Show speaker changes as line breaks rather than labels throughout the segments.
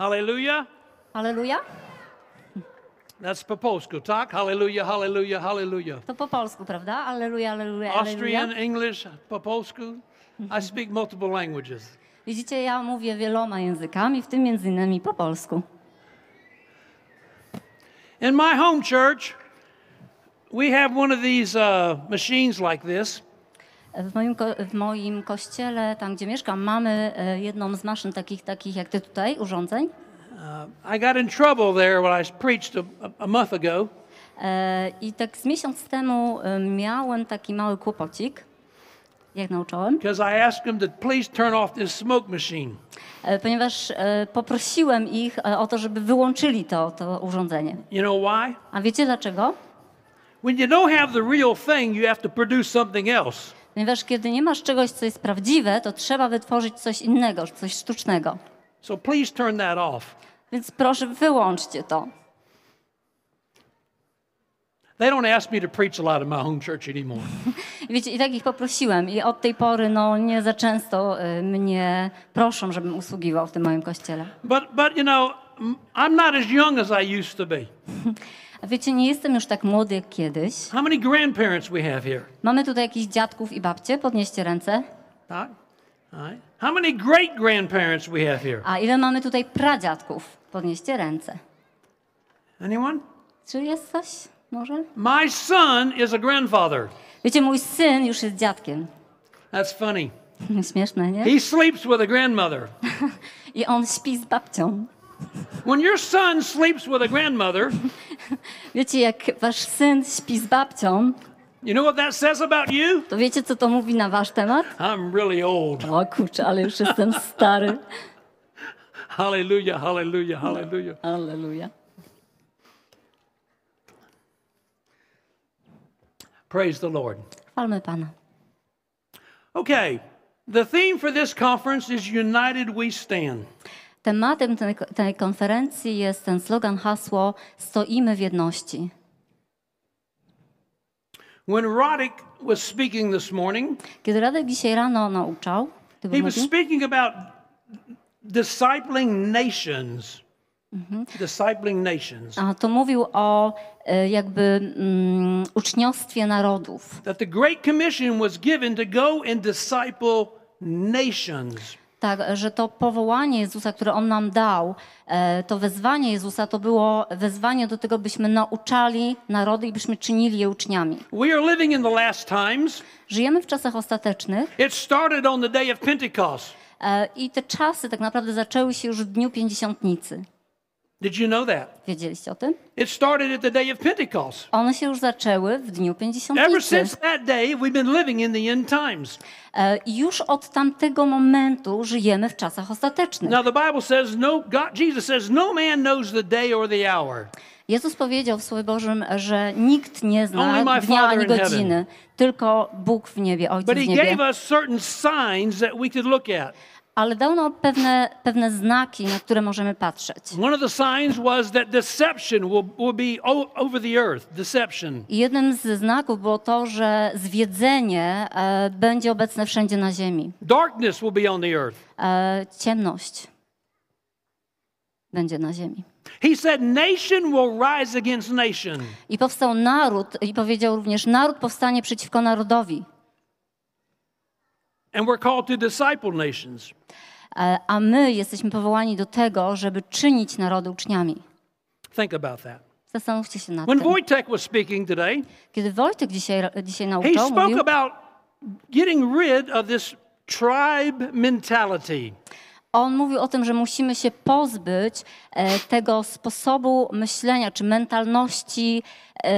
Hallelujah! Hallelujah! That's po polsku, tak? Hallelujah! Hallelujah! halleluja.
To po polsku, prawda? Hallelujah! Hallelujah! alleluja. Austrian,
English, po polsku. I speak multiple languages.
Widzicie, ja mówię wieloma językami, w tym między innymi po polsku. In my home
church, we have one of these uh, machines like this.
W moim, w moim kościele, tam gdzie mieszkam, mamy e, jedną z maszyn takich, takich jak ty tutaj, urządzeń.
Uh, I got in trouble there when I preached a, a month ago.
E, I tak z miesiąc temu miałem taki mały kłopocik, jak nauczyłem. E, ponieważ poprosiłem ich o to, żeby wyłączyli to, to urządzenie. You know why? A wiecie dlaczego?
When you don't have the real thing, you have to produce something else
ponieważ kiedy nie masz czegoś, co jest prawdziwe, to trzeba wytworzyć coś innego, coś sztucznego. So please turn that off. Więc proszę, wyłączcie to.
They don't ask me to preach a lot in my home church anymore.
Wiecie, i tak ich poprosiłem i od tej pory no, nie za często y, mnie proszą, żebym usługiwał w tym moim kościele.
But, but you know, I'm not as young as I used to be.
A wiecie, nie jestem już tak młody jak kiedyś.
How many grandparents we have here?
Mamy tutaj jakichś dziadków i babcie? Podnieście ręce.
Tak. Right. How many great grandparents we have here? A
ile mamy tutaj pradziadków? Podnieście ręce. Anyone? Czy jest coś? Może?
My son is a grandfather.
Wiecie, mój syn już jest dziadkiem. That's funny. Śmieszne, nie? He
sleeps with a grandmother.
I on śpi z babcią.
When your son sleeps with a grandmother,
wiecie, jak wasz syn śpi z babcią, you know what that says about you? to wiecie, co to mówi na wasz temat? I'm really old. O kurczę, ale już jestem stary.
Hallelujah, hallelujah, hallelujah.
Hallelujah.
Praise the Lord. Chwalmy Pana. Okay, the theme for this conference is United We Stand.
Tematem tej, tej konferencji jest ten slogan, hasło Stoimy w jedności.
When Roddick was speaking this morning,
Kiedy Radek dzisiaj rano nauczał, he was mówi? speaking about discipling nations. Mhm. Discipling nations. A to mówił o e, jakby um, uczniostwie narodów.
That the Great Commission was given to go and disciple nations
tak, że to powołanie Jezusa, które On nam dał, e, to wezwanie Jezusa, to było wezwanie do tego, byśmy nauczali narody i byśmy czynili je uczniami. We are living in the last times. Żyjemy w czasach ostatecznych. It started on the day of Pentecost. E, I te czasy tak naprawdę zaczęły się już w dniu Pięćdziesiątnicy.
Did you know that? Wiedzieliście o tym? It started at the day of
Pentecost. One się już zaczęły w dniu Pięćdziesiątnicy. Ever since that day we've been living in the end times. E, już od tamtego momentu żyjemy w czasach ostatecznych. Now the Bible says no God Jesus says no man knows the day or the hour. Jezus powiedział w Słowie Bożym, że nikt nie zna dnia ani godziny, tylko Bóg w niebie, Ojciec w niebie ale dał nam pewne, pewne znaki, na które możemy patrzeć. I jednym z znaków było to, że zwiedzenie e, będzie obecne wszędzie na ziemi.
Darkness will be on the earth.
E, ciemność będzie na ziemi.
He said, nation will rise against nation.
I powstał naród, i powiedział również, naród powstanie przeciwko narodowi.
And we're called to disciple nations.
E, a my jesteśmy powołani do tego, żeby czynić narody uczniami.
Think about that.
Zastanówcie się nad When tym.
Wojtek was speaking today,
Kiedy Wojtek dzisiaj, dzisiaj nauczał, he spoke mówił, about
getting rid of this tribe mentality.
On mówił o tym, że musimy się pozbyć e, tego sposobu myślenia czy mentalności. E,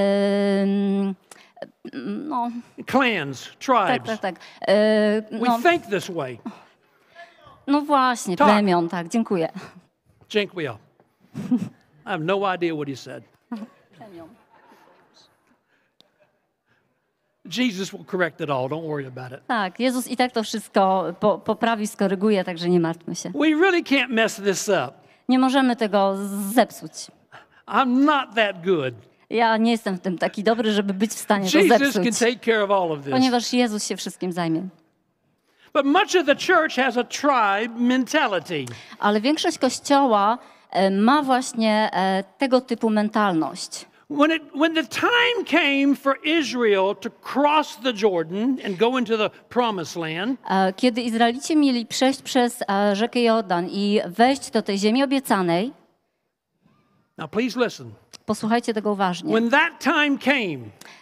no. Clans, tak, tribes. Tak, tak, tak. E, no. We think this way. No właśnie, tak. plemion, tak, dziękuję.
Dziękuję. I have no idea what he said. Plemion. Jesus will correct it all. Don't worry about it.
Tak, Jezus i tak to wszystko po, poprawi, skoryguje, także nie martwmy się. We
really can't mess this
up. Nie możemy tego zepsuć.
I'm not that good
ja nie jestem w tym taki dobry, żeby być w stanie to zepsuć. Ponieważ Jezus się wszystkim zajmie.
But much of the church has a tribe mentality.
Ale większość kościoła e, ma właśnie e, tego typu mentalność. When, it,
when the time came for Israel to cross the Jordan and go into the promised land,
e, kiedy Izraelici mieli przejść przez rzekę Jordan i wejść do tej ziemi obiecanej,
Now please listen.
Posłuchajcie tego uważnie. When that time came,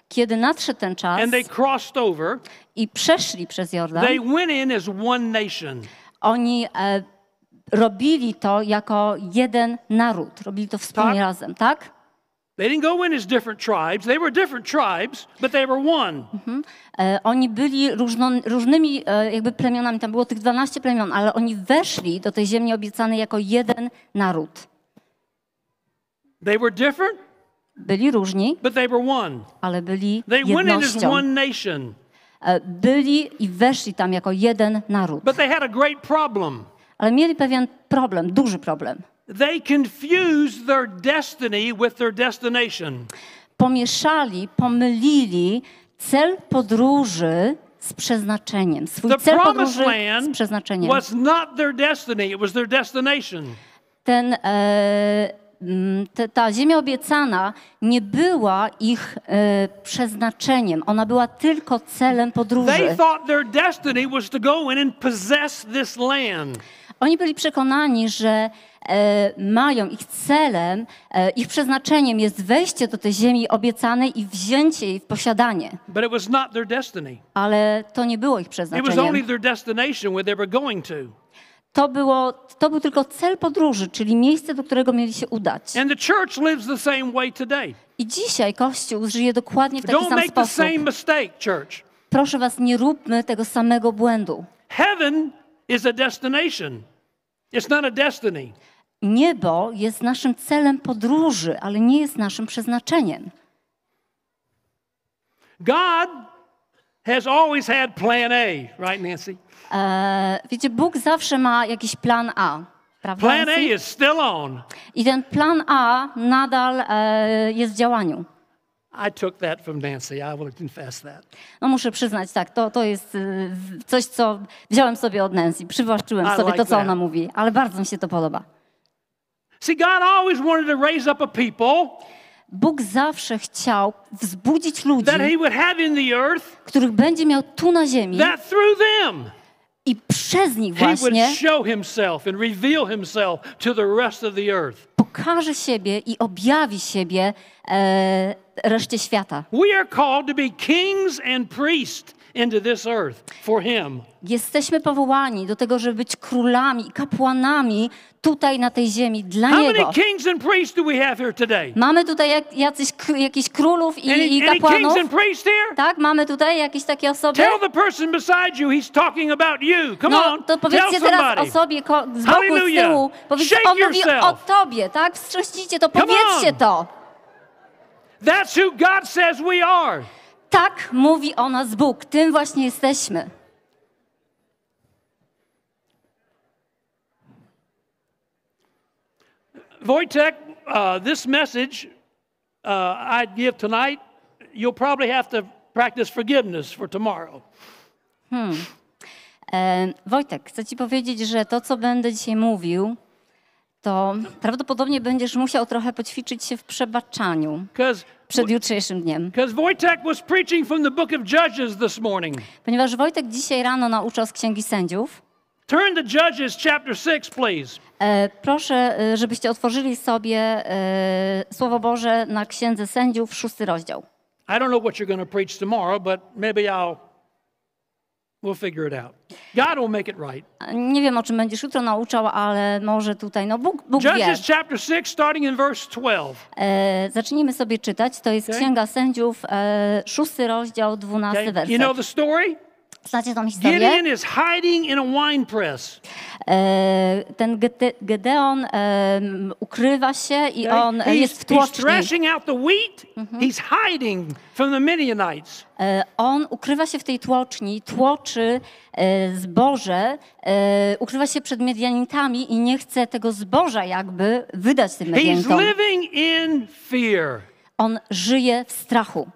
kiedy nadszedł ten czas and they crossed over, i przeszli przez Jordan, they
went in as one nation.
oni e, robili to jako jeden naród, robili to wspólnie tak? razem, tak? Mhm. E, oni byli różno, różnymi e, jakby plemionami. Tam było tych 12 plemion, ale oni weszli do tej ziemi obiecanej jako jeden naród. They were different, byli różni, but they were one. ale byli they jednością. Went one nation. E, byli i weszli tam jako jeden naród.
But they had a great problem.
Ale mieli pewien problem, duży
problem. They confused their destiny with their destination.
Pomieszali, pomylili cel podróży z przeznaczeniem. Swój cel podróży z przeznaczeniem. Was
not their destiny, it was their destination.
Ten e, Mm, ta ziemia obiecana nie była ich e, przeznaczeniem, ona była tylko celem podróży. Oni byli przekonani, że e, mają ich celem, e, ich przeznaczeniem jest wejście do tej ziemi obiecanej i wzięcie jej w posiadanie. Ale to nie było ich przeznaczeniem. It was only
their destination where they were going to.
To, było, to był tylko cel podróży, czyli miejsce, do którego mieli się udać.
And the church lives the same way today.
I dzisiaj Kościół żyje dokładnie w taki Don't sam make sposób. The same
mistake, church.
Proszę was, nie róbmy tego samego błędu.
Heaven is a destination. It's not a destiny.
Niebo jest naszym celem podróży, ale nie jest naszym przeznaczeniem.
God has always had plan A, right Nancy?
E, wiecie, Bóg zawsze ma jakiś plan A. Prawda? Plan A is
still on.
I ten plan A nadal e, jest w działaniu.
I took that from Nancy. I will confess that.
No muszę przyznać, tak, to, to jest e, coś, co wziąłem sobie od Nancy, przywłaszczyłem sobie like to, co that. ona mówi, ale bardzo mi się to podoba. See, God always wanted to raise up a people. Bóg zawsze chciał wzbudzić ludzi, których będzie miał tu na ziemi, That through them. I przez nich właśnie pokaże siebie i objawi siebie e, reszcie świata.
We are called to be kings and priests into this earth for
him. Jesteśmy powołani do tego, żeby być królami i kapłanami tutaj na tej ziemi dla Niego. Mamy tutaj jak, jacyś, jakichś królów i, any, i kapłanów. Tak, mamy tutaj jakieś takie osoby. Tell the
you he's about you. Come no, to powiedzcie tell teraz osobie ko- z boku, Hallelujah. z tyłu. Powiedzcie, Shake on mówi o
Tobie, tak? Wstrząśnijcie to, powiedzcie to.
That's who God says we are
tak mówi o nas Bóg, tym właśnie jesteśmy.
Wojtek, uh, this message uh, I'd give tonight, you'll probably have to practice forgiveness for tomorrow.
Hmm. E, Wojtek, chcę ci powiedzieć, że to, co będę dzisiaj mówił, to prawdopodobnie będziesz musiał trochę poćwiczyć się w przebaczaniu. Because przed jutrzejszym dniem. Ponieważ Wojtek dzisiaj rano nauczał z Księgi Sędziów.
Turn to Judges chapter six please.
E, proszę, e, żebyście otworzyli sobie e, Słowo Boże na Księdze Sędziów, szósty rozdział.
I don't know what you're going to preach tomorrow, but maybe I'll We'll figure it out. God will make it right.
Nie wiem o czym będziesz jutro nauczał, ale może tutaj no Bóg, Bóg wie. Judges
chapter six, starting in verse 12.
E, zacznijmy sobie czytać. To jest okay. Księga Sędziów, e, szósty rozdział, dwunasty okay. werset. You know the story? Znacie tą historię? Gideon
is hiding in a wine press.
E, ten Gedeon um, ukrywa się i on he's, jest w tłoczni. He's threshing out the wheat. Mm -hmm. He's hiding from the Midianites. E, on ukrywa się w tej tłoczni, tłoczy zboże, ukrywa się przed Medianitami i nie chce tego zboża jakby wydać tym Medianitom. He's living in fear. On żyje w strachu.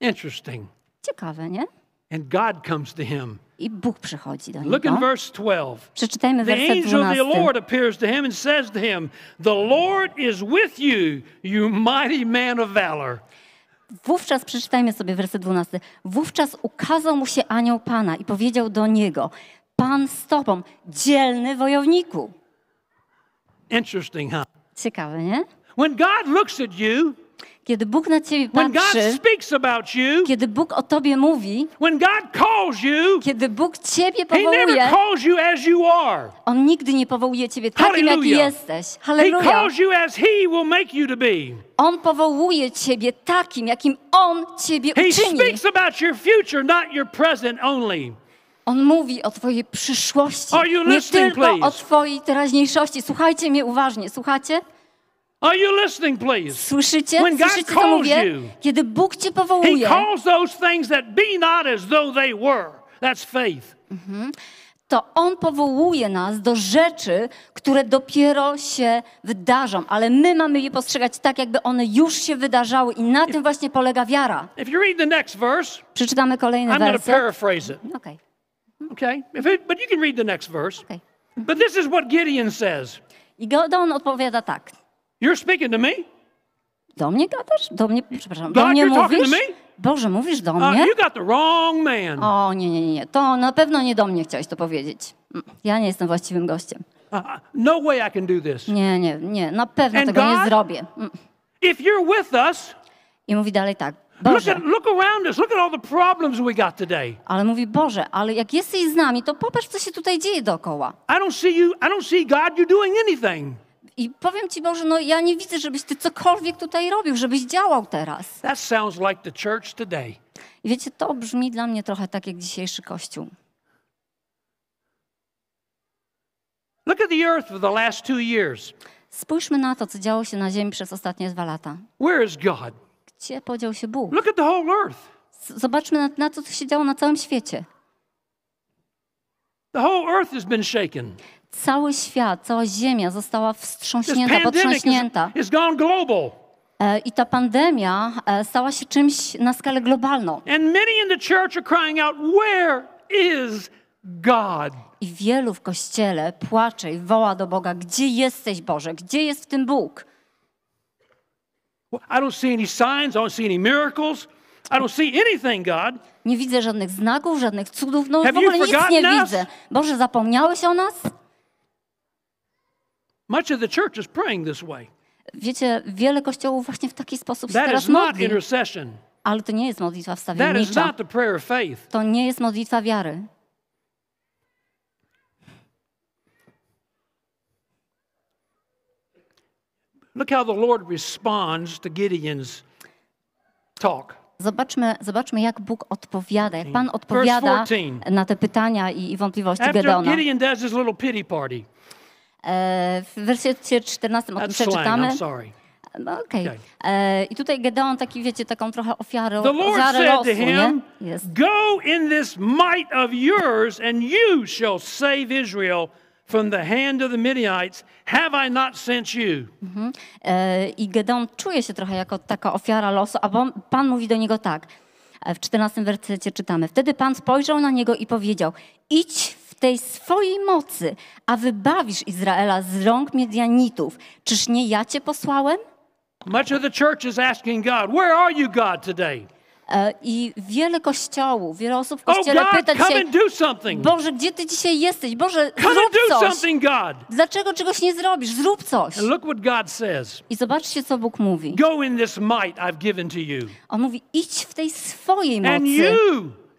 Interesting. Ciekawe, nie? And God
comes to him. I Bóg przychodzi do niego. Look in verse 12. Przeczytajmy werset 12. The angel of the Lord
appears to him and says to him, "The Lord is with you, you mighty man of
valor." Wówczas przeczytajmy sobie werset 12. Wówczas ukazał mu się anioł Pana i powiedział do niego: Pan z tobą, dzielny wojowniku. Interesting, huh? Ciekawe, nie? When God looks at you, kiedy Bóg na ciebie patrzy, you, kiedy Bóg o tobie mówi, you, kiedy Bóg ciebie powołuje, you On nigdy nie powołuje ciebie takim, Hallelujah. jaki jesteś. Hallelujah. On powołuje ciebie takim, jakim On ciebie He uczyni. Speaks
about your future, not your present
only. On mówi o Twojej przyszłości, nie tylko please? o Twojej teraźniejszości. Słuchajcie mnie uważnie, słuchacie? Are you listening, please? Słyszycie? When God Słyszycie, mówię? You, Kiedy Bóg cię powołuje, He calls those things that be not as though they were.
That's faith.
Mhm. To On powołuje nas do rzeczy, które dopiero się wydarzą, ale my mamy je postrzegać tak, jakby one już się wydarzały i na if, tym właśnie polega wiara. If you read the next verse, Przeczytamy kolejny werset. I'm paraphrase it. Okay. Okay.
If it, but you can read the next verse. Okay. But this is what Gideon
says. I Gideon odpowiada tak. You're speaking to me? Do mnie gadasz? Do mnie, przepraszam, do mnie mówisz? Boże, mówisz do uh, mnie? Uh, you got the wrong man. O, nie, nie, nie. To na pewno nie do mnie chciałeś to powiedzieć. Mm, ja nie jestem właściwym gościem. Uh,
no way I can do this.
Nie, nie, nie. Na pewno And tego God, nie zrobię. Mm. If you're with us, I mówi dalej tak. Boże, Ale mówi Boże, ale jak jesteś z nami, to popatrz co się tutaj dzieje dookoła. I don't see you. I don't see God doing anything. I powiem ci Boże, no ja nie widzę, żebyś ty cokolwiek tutaj robił, żebyś działał teraz. That sounds like the church today. I wiecie, to brzmi dla mnie trochę tak jak dzisiejszy kościół.
Look at the earth for the last two years.
Spójrzmy na to, co działo się na ziemi przez ostatnie dwa lata.
Where is God?
Gdzie podział się Bóg? Look at the whole earth. Zobaczmy na, na to, co się działo na całym świecie.
The whole earth has been shaken.
Cały świat, cała Ziemia została wstrząśnięta, potrząśnięta. Is, is gone e, I ta pandemia e, stała się czymś na skalę globalną. I wielu w kościele płacze i woła do Boga, gdzie jesteś Boże, gdzie jest w tym Bóg? Nie widzę żadnych znaków, żadnych cudów, no w ogóle nic nie widzę. Boże, zapomniałeś o nas?
Much of the church is praying this way.
Wiecie, wiele kościołów właśnie w taki sposób się That teraz is not modli.
intercession.
Ale to nie jest modlitwa That is wstawiennicza. not
the prayer of faith.
To nie jest modlitwa wiary.
Look how the Lord responds to Gideon's
talk. Zobaczmy, zobaczmy, jak Bóg odpowiada, jak Pan odpowiada na te pytania i, i wątpliwości After Gedeona. Gideon does his little pity party, E, w wersecie 14 o tym przeczytamy. E, no, okay. okay. E, I tutaj Gedeon taki, wiecie, taką trochę ofiarą, The Lord said losu, to him,
yes. go in this might of yours and you shall save Israel from the hand of the Midianites. Have I not sent you? Mm -hmm.
I Gedeon czuje się trochę jako taka ofiara losu, a pan, pan mówi do niego tak. W 14 wersecie czytamy. Wtedy Pan spojrzał na niego i powiedział, idź tej swojej mocy, a wybawisz Izraela z rąk Midianitów. Czyż nie ja cię posłałem?
Much of the church is asking God, where are you God today?
E, I wiele kościołów, wiele osób w oh, kościele oh pyta dzisiaj, Boże, gdzie Ty dzisiaj jesteś? Boże, come zrób coś.
Dlaczego czegoś nie zrobisz? Zrób coś. I zobaczcie, co Bóg mówi.
On mówi, idź w tej swojej mocy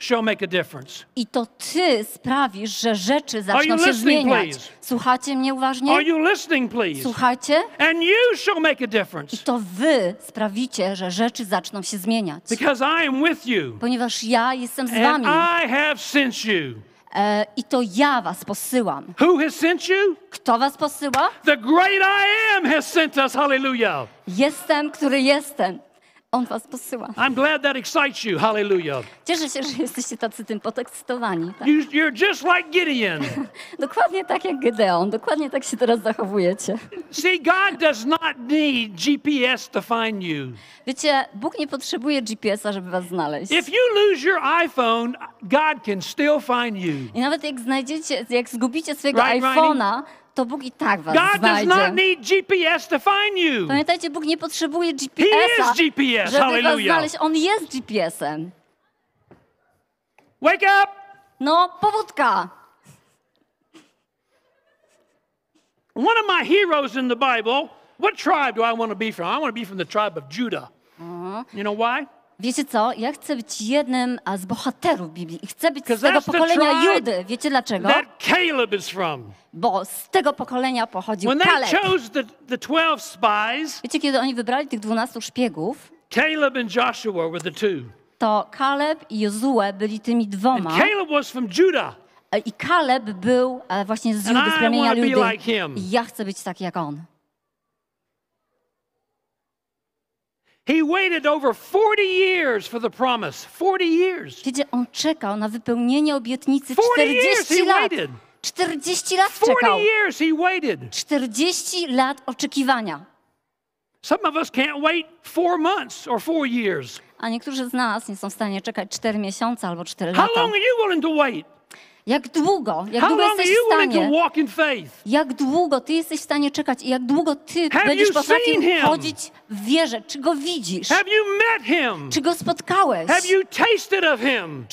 shall make a difference.
I to ty sprawisz, że rzeczy zaczną się zmieniać. Please? Słuchacie mnie uważnie? Are you listening, please? Słuchajcie? And you shall make a difference. I to wy sprawicie, że rzeczy zaczną się zmieniać. Because
I am with you.
Ponieważ ja jestem z wami. And I have
sent you.
E, I to ja was posyłam. Who has sent you? Kto was posyła?
The great I am has sent us. Hallelujah.
Jestem, który jestem. On was posyła.
I'm glad that excites you. Hallelujah.
Cieszę się, że jesteście tacy tym podekscytowani. Tak? You,
you're just like Gideon.
dokładnie tak jak Gedeon. Dokładnie tak się teraz zachowujecie.
See, God does not need GPS to find you.
Wiecie, Bóg nie potrzebuje GPS-a, żeby was znaleźć. If you
lose your iPhone, God can still find you.
I nawet jak znajdziecie, jak zgubicie swojego right, iPhone'a, to Bóg i tak was God does not
need GPS to find you.
Pamiętajcie, Bóg nie potrzebuje He GPS-a, is GPS. żeby was Hallelujah. znaleźć. On jest GPS-em. Wake up. No, powódka. One
of my heroes in the Bible, what tribe do I want to be from? I want to be from the tribe of Judah.
Uh-huh. You know why? Wiecie co? Ja chcę być jednym z bohaterów Biblii i chcę być z tego pokolenia Judy. Wiecie dlaczego? That
Caleb is from.
Bo z tego pokolenia pochodził When Kaleb. They chose the, the 12 spies, Wiecie, kiedy oni wybrali tych dwunastu szpiegów?
Caleb and Joshua were the two.
To Kaleb i Jozue byli tymi dwoma. And Caleb was from Judah. E, I Kaleb był e, właśnie z Judy, z plemienia Judy. Like ja chcę być taki jak on.
He waited over 40 years for the promise.
40 years. Kiedy on czekał na wypełnienie obietnicy 40 lat. 40 lat czekał. 40 lat oczekiwania. Some of us can't wait four months or four years. A niektórzy z nas nie są w stanie czekać 4 miesiące albo 4 lata. How long are you willing to wait? Jak długo? Jak długo jesteś w stanie? Jak długo ty jesteś w stanie czekać i jak długo ty Have będziesz potrafił chodzić w wierze? Czy go widzisz?
Czy go spotkałeś?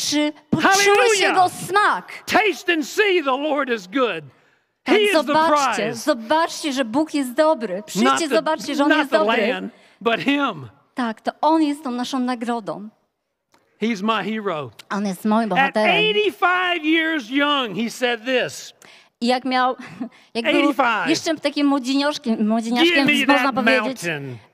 Czy poczułeś jego smak? Taste and see the Lord is good.
Tak, zobaczcie, zobaczcie, że Bóg jest dobry. Przyjdźcie, zobaczcie, że On jest dobry. Tak, to On jest tą naszą nagrodą.
He's my hero.
On jest moim bohaterem. At
85 years young, he said this.
I jak miał, jak 85. był jeszcze takim młodzieniaszkiem, młodzieniaszkiem można powiedzieć,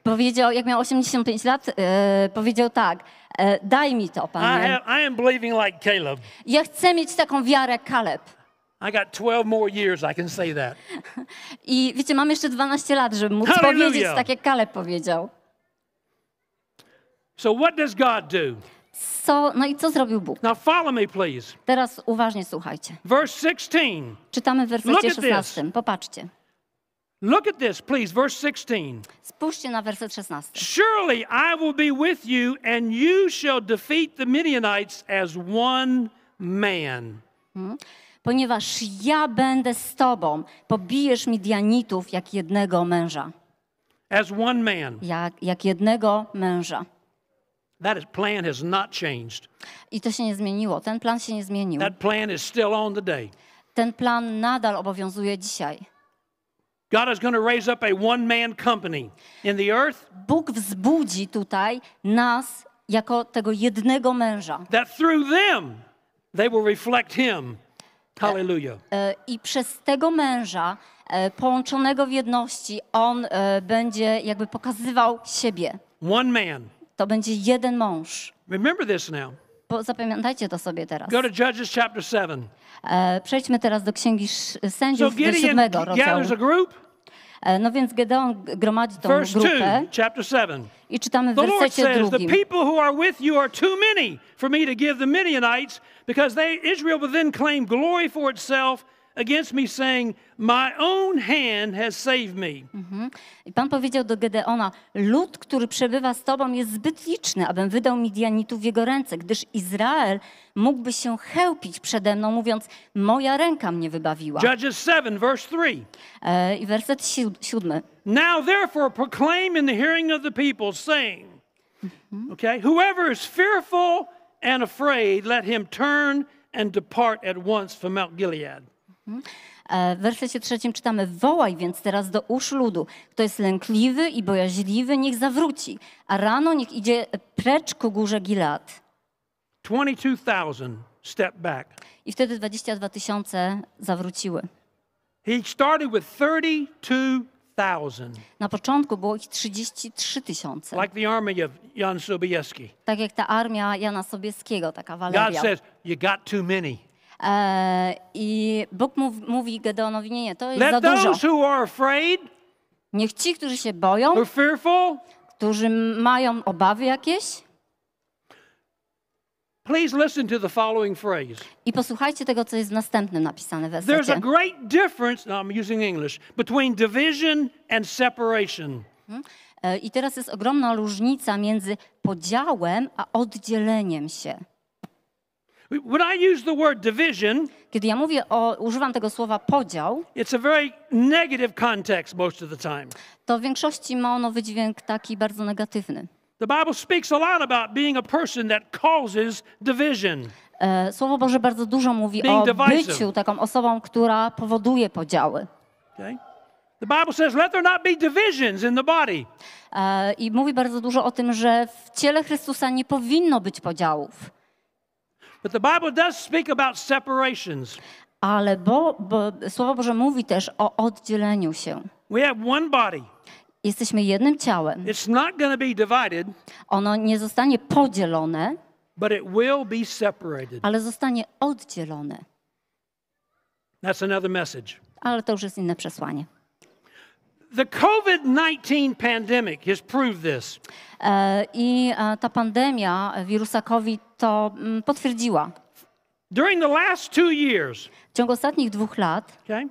powiedział, jak miał 85 lat, e, powiedział tak, e, daj mi to, Panie. I,
have, I am believing like Caleb.
Ja chcę mieć taką wiarę Caleb.
I got 12 more years, I can say that.
I wiecie, mam jeszcze 12 lat, żeby móc Hallelujah. powiedzieć tak, jak Caleb powiedział.
So what does God do? Co, no i co zrobił Bóg? Now follow me, please.
Teraz uważnie słuchajcie. Verse 16. Czytamy w wersecie 16. Popatrzcie. Look at this, please, verse 16. Spójrzcie na werset 16. Surely I will
be with you and you shall defeat the Midianites as one man.
Hmm? Ponieważ ja będę z tobą, pobijesz Midianitów jak jednego męża.
As one man.
Jak, jak jednego męża.
That plan has not changed.
I to się nie zmieniło. Ten plan się nie zmienił. That
plan is still on the day.
Ten plan nadal obowiązuje dzisiaj.
God is going to raise up a one-man company in the earth.
Bóg wzbudzi tutaj nas jako tego jednego męża.
That through them they will reflect him. Hallelujah.
I przez tego męża połączonego w jedności on będzie jakby pokazywał siebie. One man. To będzie jeden mąż.
Remember this now.
Bo zapamiętajcie to sobie teraz.
Go to Judges chapter 7.
E, przejdźmy teraz do Księgi Sędziów so Gideon, 7 rozdziału. A group. E, no więc Gedeon gromadzi tą Verse grupę. Two, chapter I czytamy w the Lord says, drugim. The
people who are with you are too many for me to give the Midianites because they, Israel will then claim glory for itself against me, saying, My own hand has saved me.
Mhm. I Pan powiedział do Gedeona: Lud, który przebywa z tobą, jest zbyt liczny, abym wydał Midianitów w jego ręce, gdyż Izrael mógłby się chełpić przede mną, mówiąc: Moja ręka mnie wybawiła.
Judges 7, verse 3. E, I werset siód- siódmy. Now therefore proclaim in the hearing of the people, saying, mhm. Okay, whoever is fearful and afraid, let him turn and depart at once from Mount Gilead.
Mhm. E, w wersecie trzecim czytamy: Wołaj więc teraz do usz ludu. Kto jest lękliwy i bojaźliwy, niech zawróci, a rano niech idzie precz ku górze Gilad. 22,000 step back. I wtedy 22 tysiące zawróciły.
He started with
32,000. Na początku było ich 33 tysiące.
Like the army of Jan Sobieski.
Tak jak ta armia Jana Sobieskiego, taka waleria. God says,
you got too many.
E, I Bóg mówi Gedeonowi, nie, nie, to jest Let za dużo. Those who are afraid, Niech ci, którzy się boją, fearful, którzy mają obawy jakieś, Please listen
to the following phrase.
I posłuchajcie tego, co jest w następnym napisane w There's a
great difference, no, I'm using English, between division and separation.
Mhm. E, I teraz jest ogromna różnica między podziałem a oddzieleniem się. When I use the word division, kiedy ja mówię o, używam tego słowa podział, it's a very negative
context most of the time.
to w większości ma ono wydźwięk taki bardzo negatywny. The Bible
speaks a lot about being a person that causes division.
E, Słowo Boże bardzo dużo mówi Being o divisive. byciu taką osobą, która powoduje podziały. Okay? The Bible says, let there not be divisions in the body. E, I mówi bardzo dużo o tym, że w ciele Chrystusa nie powinno być podziałów. But the Bible does speak about
separations.
Ale bo, bo Słowo Boże mówi też o oddzieleniu się. We have one body. Jesteśmy jednym ciałem.
It's not going to be divided.
Ono nie zostanie podzielone.
But it will be separated. Ale
zostanie oddzielone.
That's another message.
Ale to już jest inne przesłanie.
The COVID-19 pandemic has proved this.
E, I e, ta pandemia wirusa COVID to mm, potwierdziła. During the last two years, w ciągu ostatnich dwóch lat okay,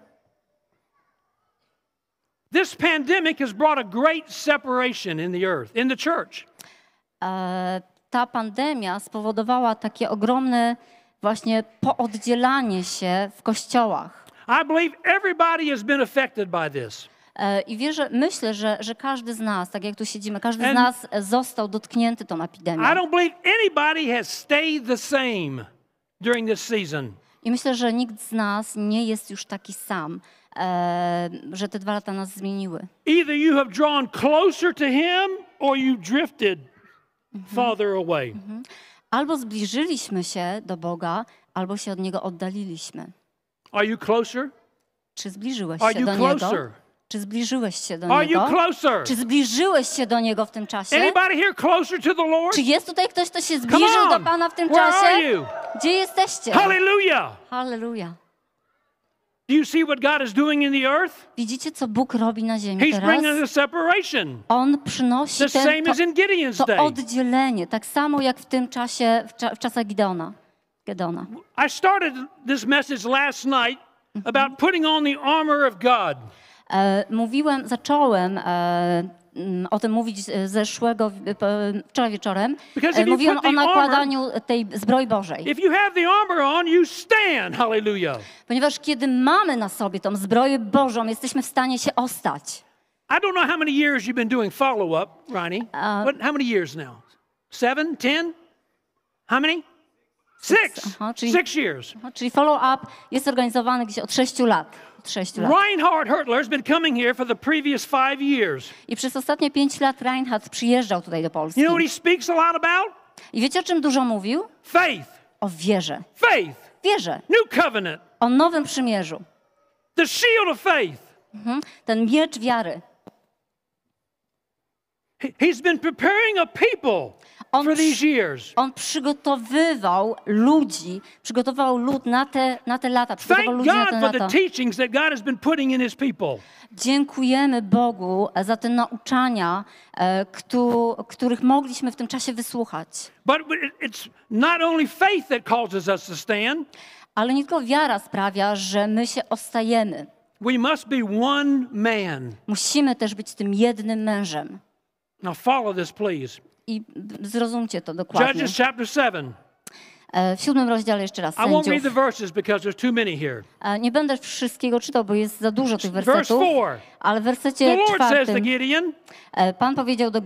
this pandemic has brought a great separation in the earth, in the church.
E, ta pandemia spowodowała takie ogromne właśnie pooddzielanie się w kościołach.
I believe everybody has been affected by this.
E, I wierzę, myślę, że, że każdy z nas, tak jak tu siedzimy, każdy z nas został dotknięty tą epidemią. I
don't believe anybody has stayed the same during this season.
I myślę, że nikt z nas nie jest już taki sam, e, że te dwa lata nas zmieniły.
Either you have drawn closer to him or you drifted mhm. farther away. Mhm.
Albo zbliżyliśmy się do Boga, albo się od niego oddaliliśmy. Are you closer? Czy zbliżyłeś się do closer? niego? Czy zbliżyłeś się do Are Niego? Czy zbliżyłeś się do Niego w tym czasie? here to the Lord? Czy jest tutaj ktoś, kto się zbliżył do Pana w tym Where czasie? Are you? Gdzie jesteście? Hallelujah! Hallelujah.
Do you see what God is doing in the earth? Widzicie, co Bóg
robi na ziemi He's teraz? Bringing a
separation.
On przynosi the ten, same to, as in Gideon's to oddzielenie, tak samo jak w tym czasie, w, cza, w czasach Gideona. Gideona.
I started this message last night about putting on the armor of God.
E, mówiłem, zacząłem e, mm, o tym mówić zeszłego, wczoraj wieczorem. E, mówiłem o nakładaniu tej zbroi Bożej. Ponieważ kiedy mamy na sobie tą zbroję Bożą, jesteśmy w stanie się ostać.
I don't know how many years you've been doing follow-up, Ronnie. What, how many years now?
Seven? Ten? How many? Six. Six, Aha, czyli, Six years. Aha, czyli follow-up jest organizowany gdzieś od sześciu lat. 6 lat.
Reinhard Hurtler been coming here for the previous five years.
I przez ostatnie 5 lat Reinhard przyjeżdżał tutaj do Polski. You know what he speaks a lot about? I wiecie o czym dużo mówił? Faith. O wierze. Faith. Wierze. New covenant. O nowym przymierzu. The shield of faith. Mhm. Ten miecz wiary. He's been preparing a people on, for these years. on przygotowywał ludzi, przygotował lud na te, na te lata, ludzi na te lata. Dziękujemy Bogu za te nauczania, e, któ, których mogliśmy w tym czasie wysłuchać. Ale nie tylko wiara sprawia, że my się ostajemy.
We must be one man.
Musimy też być tym jednym mężem.
Now follow this please. I
zrozumcie to dokładnie. Judges chapter 7. W siódmym rozdziale jeszcze raz sędziów. Nie będę wszystkiego czytał, bo jest za dużo tych wersetów. Ale w wersecie czwartym Pan powiedział do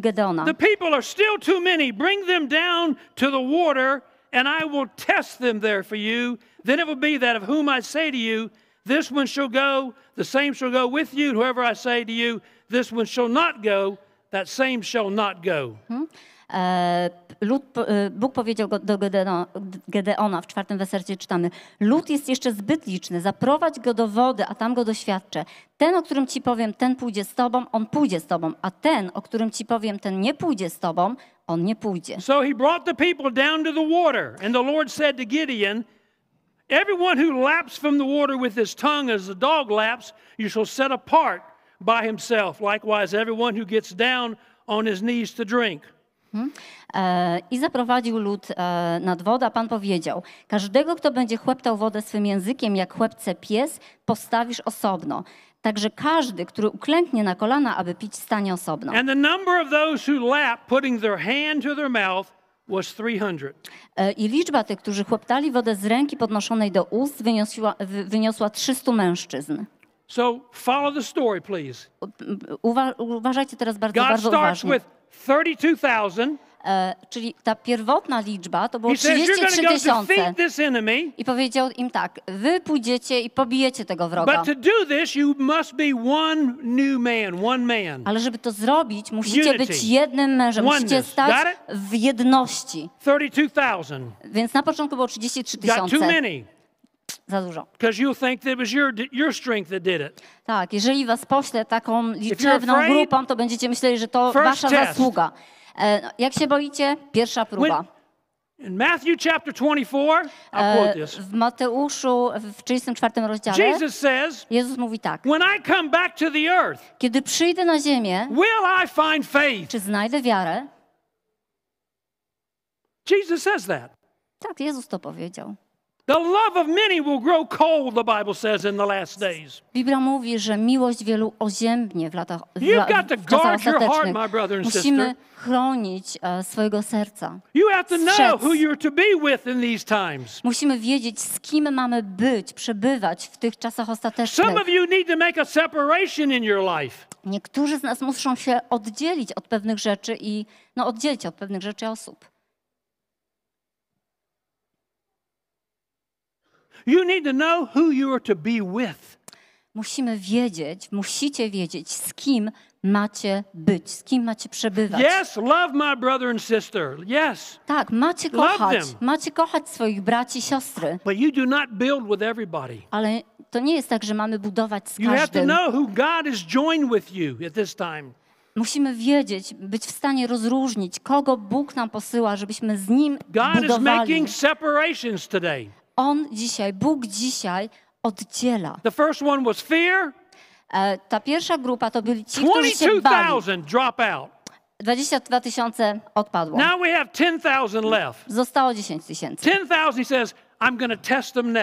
Gedeona The
people are still too many. Bring them down to the water and I will test them there for you. Then it will be that of whom I say to you, this one shall go, the same shall go with you, whoever I say to you, this one shall not go that same shall not go.
Hmm? Lud, Bóg powiedział do Gedeona, w czwartym wersercie czytamy: Lud jest jeszcze zbyt liczny, zaprowadź go do wody, a tam go doświadczę. Ten, o którym ci powiem, ten pójdzie z tobą, on pójdzie z tobą, a ten, o którym ci powiem, ten nie pójdzie z tobą, on nie pójdzie.
So he brought the people down to the water, and the Lord said to Gideon, Everyone who laps from the water with his tongue as a dog laps, you shall set apart by himself. Likewise, everyone who gets down on his knees to drink.
Hmm? E, I zaprowadził lud e, nad wodę, a Pan powiedział, każdego, kto będzie chłeptał wodę swym językiem, jak chłepce pies, postawisz osobno. Także każdy, który uklęknie na kolana, aby pić, stanie osobno.
And the number of those who lap, putting their hand to their mouth, was 300.
E, I liczba tych, którzy chłoptali wodę z ręki podnoszonej do ust, wyniosła, wyniosła 300 mężczyzn.
So follow the story,
please. Uwa uważajcie teraz bardzo, God bardzo starts uważnie. With 32, e, czyli ta pierwotna liczba to było 33 tysiące. I powiedział im tak, wy pójdziecie i pobijecie tego wroga. Ale żeby to zrobić, musicie Unity. być jednym mężem, Oneness. musicie stać w jedności. 32, Więc na początku było 33 tysiące.
Za dużo. you think it was your your strength that did it.
Tak, jeżeli was poślę taką liczebną afraid, grupą, to będziecie myśleli, że to wasza test. zasługa. E, no, jak się boicie? Pierwsza próba. When, in Matthew chapter 24, I'll e, quote this. w Mateuszu w 34 rozdziale Jesus says, Jezus mówi tak. When I come back to the earth, kiedy przyjdę na ziemię, will I find faith? Czy znajdę wiarę? Jesus says that. Tak, Jezus to powiedział.
The love of many will grow cold, the Bible says, in the last days.
Biblia mówi, że miłość wielu oziębnie w latach w, You've got to guard your heart, my brother and sister. Musimy chronić e, swojego serca.
You have to know who you're to be with in these times.
Musimy wiedzieć, z kim mamy być, przebywać w tych czasach ostatecznych. Some of
you need to make a separation in your
life. Niektórzy z nas muszą się oddzielić od pewnych rzeczy i no, oddzielić od pewnych rzeczy osób. You need to know who you are to be with. Musimy wiedzieć, musicie wiedzieć, z kim macie być, z kim macie przebywać. Yes,
love my brother and sister.
Yes. Tak, macie kochać, macie kochać swoich braci i siostry. But you
do not build with everybody.
Ale to nie jest tak, że mamy budować z każdym. You have to
know who God is joined with you at this time.
Musimy wiedzieć, być w stanie rozróżnić, kogo Bóg nam posyła, żebyśmy z Nim God budowali. Is making
separations today.
On dzisiaj, Bóg dzisiaj oddziela. The first one was fear. E, ta pierwsza grupa to byli ci, którzy się bali. drop out. 22 tysiące odpadło. Now
we have 10,000 left.
Zostało 10 tysięcy.
10,000, he says, I'm going to test them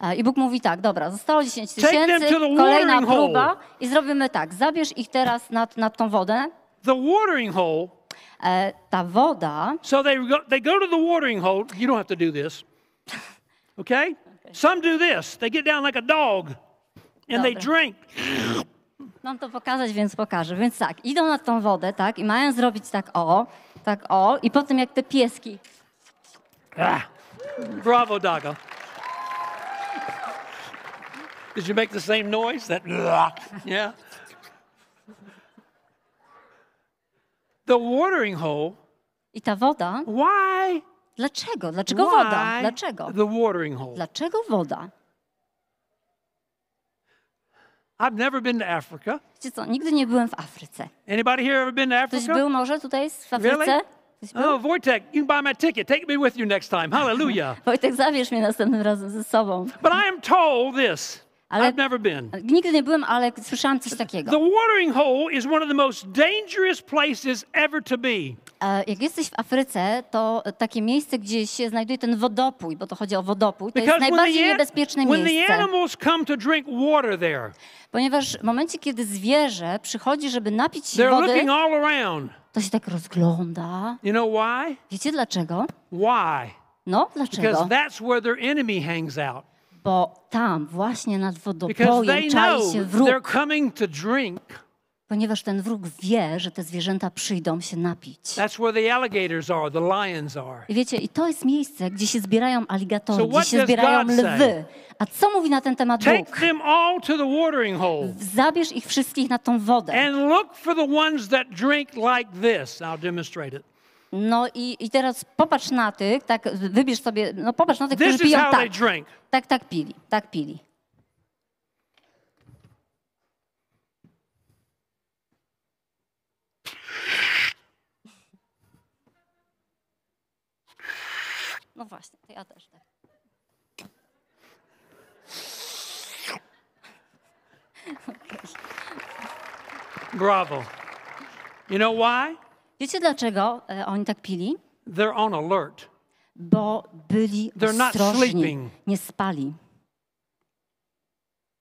e, I Bóg mówi tak, dobra, zostało 10 Take them tysięcy, to the kolejna watering hole. i zrobimy tak, zabierz ich teraz nad, nad tą wodę.
The watering hole
ta woda.
So they go, they go to the watering hole. You don't have to do this. Okay? Some do this. They get down like a dog and Dobra. they drink.
Mam to pokazać, więc pokażę. Więc tak, idą na tą wodę, tak, i mają zrobić tak o, tak o, i potem jak te pieski.
Ah, bravo, Daga. Did you make the same noise? That, yeah. The
watering hole. I ta woda. Why? Dlaczego? Dlaczego woda? Dlaczego? The watering hole. Dlaczego woda?
I've never been to Africa. Wiecie
co, nigdy nie byłem w Afryce.
Anybody here ever been to Africa? Ktoś był
może tutaj w Afryce? Really?
Oh, Wojtek, you can buy my ticket. Take me with you next time. Hallelujah.
Wojtek, zabierz mnie następnym razem ze sobą.
But I am told this. Ale I've never been.
Nigdy nie byłem, ale słyszałam coś takiego. The
watering hole is one of the most dangerous places ever to
be. E, jak jesteś w Afryce, to takie miejsce, gdzie się znajduje ten wodopój, bo to chodzi o wodopój, to Because jest najbardziej the, niebezpieczne when miejsce. The animals come to drink water there, Ponieważ w momencie, kiedy zwierzę przychodzi, żeby napić się wody, looking all around. to się tak rozgląda. You know why? Wiecie dlaczego? Why? No, dlaczego? Because that's
where their enemy hangs out
bo tam właśnie nad wodopojem czai się wróg. Ponieważ ten wróg wie, że te zwierzęta przyjdą się napić.
That's where the alligators are, the lions are.
I wiecie, i to jest miejsce, gdzie się zbierają aligatory, so gdzie się zbierają God lwy. A co mówi na ten temat Take
Them all to the watering hole.
Zabierz ich wszystkich na tą wodę. And
look for the ones that drink like this. I'll demonstrate it.
No i, i teraz popatrz na tych, tak wybierz sobie, no popatrz na tych, którzy piją tak. Tak, tak pili, tak pili. No właśnie, to ja też tak.
Bravo. You know why?
Wiecie dlaczego e, oni tak pili?
They're on alert. Bo byli They're not sleeping.
nie spali.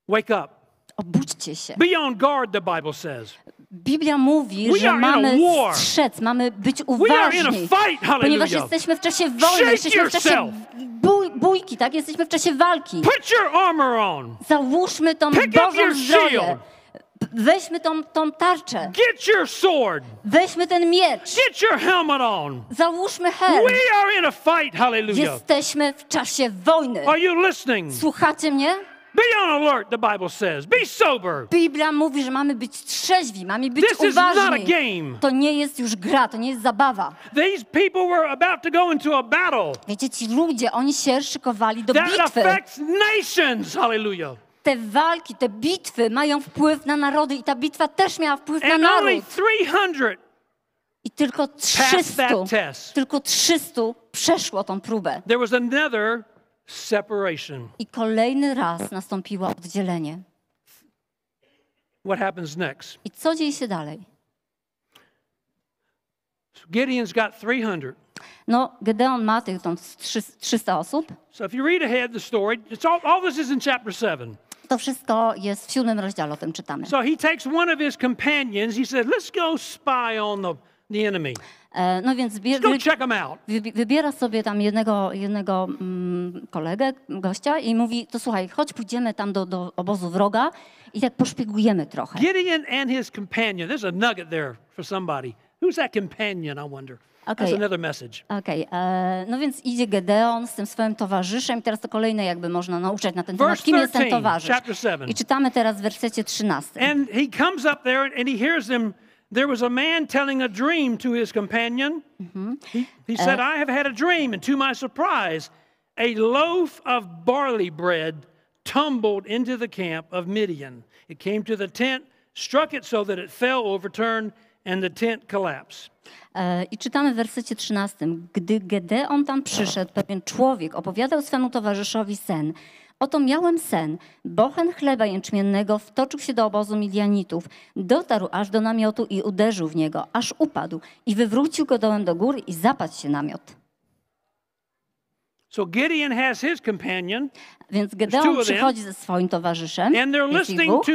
Wake up. Obudźcie się. Be on guard, the Bible says.
Biblia mówi, We że mamy strzec, mamy być uważni, fight, ponieważ jesteśmy w czasie wojny, Shake jesteśmy w czasie bój, bójki, tak? Jesteśmy w czasie walki. Put your armor on. Załóżmy tą Pick Bożą zbroję. Weźmy tą, tą tarczę. Get your sword. Weźmy ten miecz. Get your helmet on. Załóżmy hełm. We
are in a fight, hallelujah.
Jesteśmy w czasie wojny. Are you listening? Słuchacie mnie? Be on alert, the Bible says. Be sober. Biblia mówi, że mamy być trzeźwi, mamy być This uważni. Is not a game. To nie jest już gra, to nie jest zabawa. These people were about to go into a battle. Wiecie, ci ludzie, oni się szykowali do That bitwy. That affects nations, hallelujah te walki, te bitwy mają wpływ na narody i ta bitwa też miała wpływ na naród. I
tylko 300,
tylko 300 przeszło tą próbę. I kolejny raz nastąpiło oddzielenie. I co dzieje się dalej?
Gideon's got 300.
No, Gedeon ma tych 300 osób.
So if you read ahead the story, it's all, all this is in chapter 7.
To wszystko jest w siódmym rozdziale, o tym czytamy.
So he takes one of his companions, he said, let's go spy on the, the enemy.
E, no więc wybiera sobie tam jednego, jednego mm, kolegę, gościa i mówi, to słuchaj, chodź pójdziemy tam do, do obozu wroga i tak poszpiegujemy trochę.
Gideon and his companion. There's a nugget there for somebody. Who's that companion, I wonder? Okay. That's another message.
Okej, okay. no więc idzie Gedeon z tym swoim towarzyszem teraz to kolejne jakby można nauczać na ten temat, kim jest ten towarzysz. I czytamy teraz w wersecie 13.
And he comes up there and he hears him. there was a man telling a dream to his companion. Mm-hmm. He, he said, I have had a dream, and to my surprise, a loaf of barley bread tumbled into the camp of Midian. It came to the tent, struck it so that it fell overturned, and the tent collapsed.
E, I czytamy w wersecie 13. Gdy Gedeon tam przyszedł, pewien człowiek opowiadał swemu towarzyszowi sen. Oto miałem sen. Bochen chleba jęczmiennego wtoczył się do obozu Milianitów. Dotarł aż do namiotu i uderzył w niego, aż upadł. I wywrócił go dołem do góry i zapadł się namiot.
So Gideon has his companion. Więc
Gedeon przychodzi ze
swoim towarzyszem. And they're listening to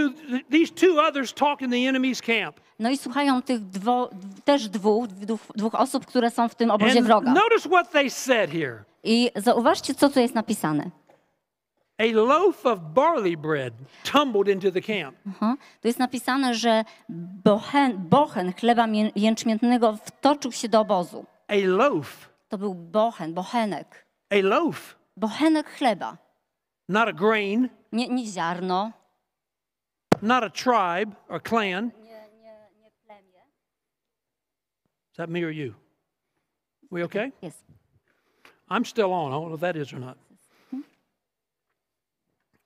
these two others the enemy's camp.
No i słuchają tych dwo, też dwóch, dwóch, dwóch osób, które są w tym obozie wroga.
Notice what they said here.
I zauważcie, co tu jest napisane.
A loaf of barley bread tumbled into the camp.
Aha. Mhm. Tu jest napisane, że bochen, bochen chleba jęczmiętnego wtoczył się do obozu. A loaf. To był bochen, bochenek. A loaf. Bochenek chleba. Not a grain. Nie, nie ziarno. Not
a tribe or clan. Nie, nie, nie plemię. Is that me or you? We okay? Yes. I'm still on. I don't know if that is or not.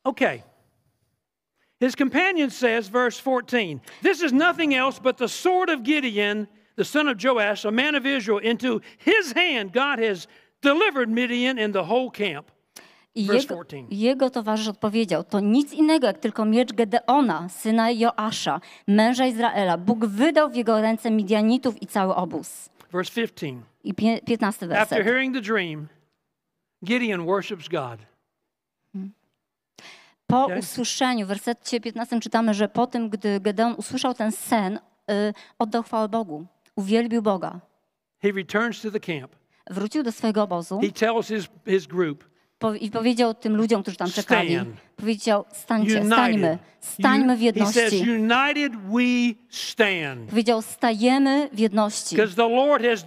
Okay. His companion says, verse 14, This is nothing else but the sword of Gideon, the son of Joash, a man of Israel. Into his hand God has delivered Midian and the whole camp.
I jego, jego, towarzysz odpowiedział, to nic innego jak tylko miecz Gedeona, syna Joasza, męża Izraela. Bóg wydał w jego ręce Midianitów i cały obóz.
Verse 15.
I 15 werset. After
hearing the dream, Gideon worships God. Hmm.
Po okay? usłyszeniu, w wersecie 15 czytamy, że po tym, gdy Gedeon usłyszał ten sen, y, oddał chwałę Bogu, uwielbił Boga.
He returns to the camp
wrócił do swojego obozu He
tells his, his group,
po, i powiedział tym ludziom, którzy tam czekali, Stand. powiedział stańcie, united. stańmy, stańmy w jedności. He says,
united we stand.
Powiedział stajemy w jedności. the
Lord has